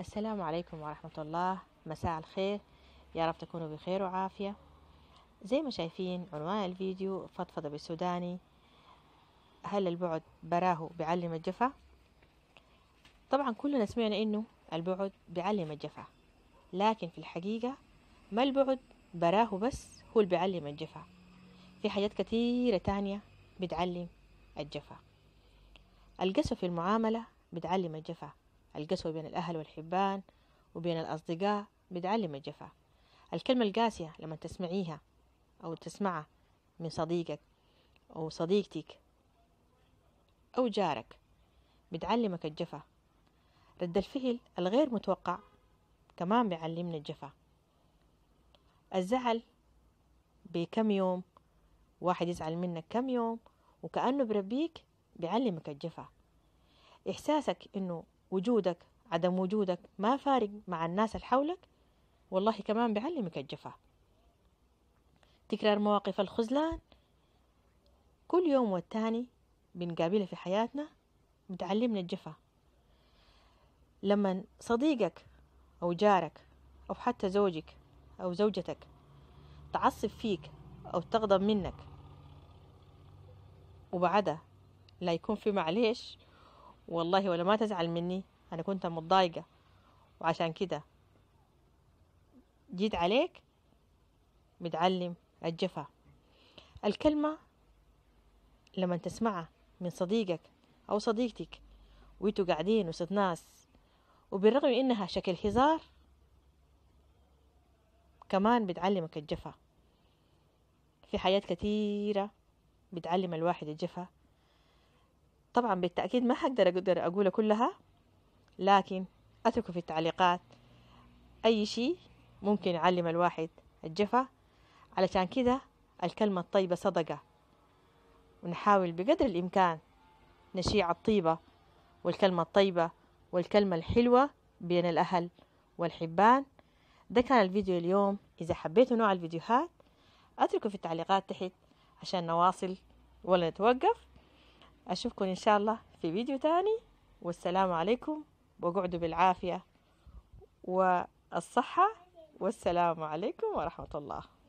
السلام عليكم ورحمة الله مساء الخير يا رب تكونوا بخير وعافية زي ما شايفين عنوان الفيديو فضفضة بالسوداني هل البعد براه بيعلم الجفا طبعا كلنا سمعنا انه البعد بيعلم الجفا لكن في الحقيقة ما البعد براه بس هو اللي بيعلم الجفا في حاجات كثيرة تانية بتعلم الجفا القسوة في المعاملة بتعلم الجفا القسوة بين الأهل والحبان وبين الأصدقاء بتعلم الجفا الكلمة القاسية لما تسمعيها أو تسمعها من صديقك أو صديقتك أو جارك بتعلمك الجفا رد الفعل الغير متوقع كمان بيعلمنا الجفا الزعل بكم يوم واحد يزعل منك كم يوم وكأنه بربيك بيعلمك الجفا إحساسك إنه وجودك عدم وجودك ما فارق مع الناس اللي حولك والله كمان بيعلمك الجفا تكرار مواقف الخذلان كل يوم والتاني بنقابلها في حياتنا بتعلمنا الجفا لما صديقك أو جارك أو حتى زوجك أو زوجتك تعصب فيك أو تغضب منك وبعدها لا يكون في معليش والله ولا ما تزعل مني أنا كنت متضايقة وعشان كده جيت عليك متعلم الجفا الكلمة لما تسمعها من صديقك أو صديقتك وانتوا قاعدين وسط ناس وبالرغم إنها شكل هزار كمان بتعلمك الجفا في حاجات كثيرة بتعلم الواحد الجفا طبعا بالتأكيد ما حقدر أقدر أقولها كلها لكن أتركوا في التعليقات أي شيء ممكن يعلم الواحد الجفا علشان كده الكلمة الطيبة صدقة ونحاول بقدر الإمكان نشيع الطيبة والكلمة الطيبة والكلمة الحلوة بين الأهل والحبان ده كان الفيديو اليوم إذا حبيتوا نوع الفيديوهات أتركوا في التعليقات تحت عشان نواصل ولا نتوقف أشوفكم إن شاء الله في فيديو تاني والسلام عليكم وقعدوا بالعافية والصحة والسلام عليكم ورحمة الله